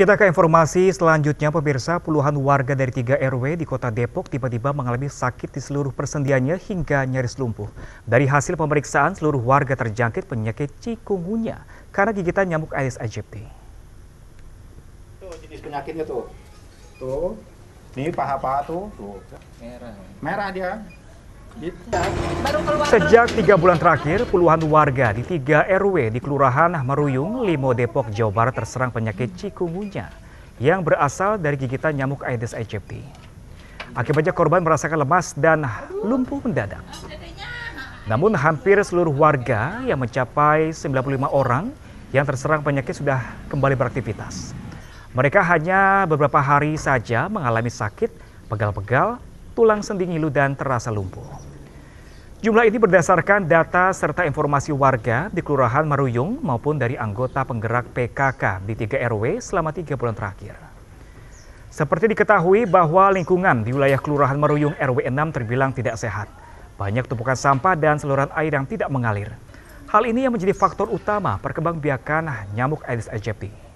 Kita ke informasi selanjutnya pemirsa, puluhan warga dari tiga RW di kota Depok tiba-tiba mengalami sakit di seluruh persendiannya hingga nyaris lumpuh. Dari hasil pemeriksaan, seluruh warga terjangkit penyakit cikungunya karena gigitan nyamuk Aedes aegypti. jenis penyakitnya tuh. Tuh, ini paha-paha tuh, tuh. Merah. Merah dia. Gitu. Baru Sejak tiga bulan terakhir, puluhan warga di tiga RW di Kelurahan Meruyung, Limo, Depok, Jawa Barat terserang penyakit cikungunya yang berasal dari gigitan nyamuk Aedes aegypti. Akibatnya korban merasakan lemas dan lumpuh mendadak. Namun hampir seluruh warga yang mencapai 95 orang yang terserang penyakit sudah kembali beraktivitas. Mereka hanya beberapa hari saja mengalami sakit, pegal-pegal, tulang sendi ngilu dan terasa lumpuh. Jumlah ini berdasarkan data serta informasi warga di Kelurahan Maruyung maupun dari anggota penggerak PKK di 3 RW selama 3 bulan terakhir. Seperti diketahui bahwa lingkungan di wilayah Kelurahan Maruyung RW 6 terbilang tidak sehat. Banyak tumpukan sampah dan seluruh air yang tidak mengalir. Hal ini yang menjadi faktor utama perkembangbiakan nyamuk Aedes aegypti.